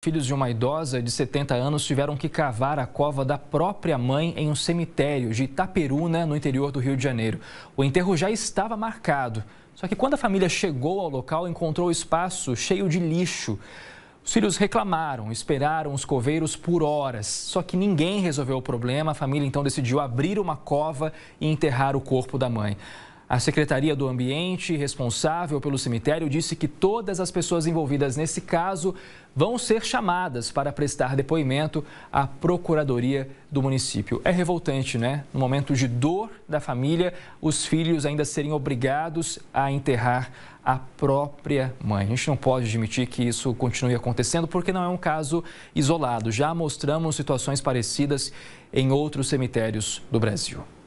Filhos de uma idosa de 70 anos tiveram que cavar a cova da própria mãe em um cemitério de Itaperuna, né, no interior do Rio de Janeiro. O enterro já estava marcado, só que quando a família chegou ao local, encontrou o espaço cheio de lixo. Os filhos reclamaram, esperaram os coveiros por horas, só que ninguém resolveu o problema. A família então decidiu abrir uma cova e enterrar o corpo da mãe. A Secretaria do Ambiente, responsável pelo cemitério, disse que todas as pessoas envolvidas nesse caso vão ser chamadas para prestar depoimento à Procuradoria do município. É revoltante, né? No momento de dor da família, os filhos ainda serem obrigados a enterrar a própria mãe. A gente não pode admitir que isso continue acontecendo, porque não é um caso isolado. Já mostramos situações parecidas em outros cemitérios do Brasil.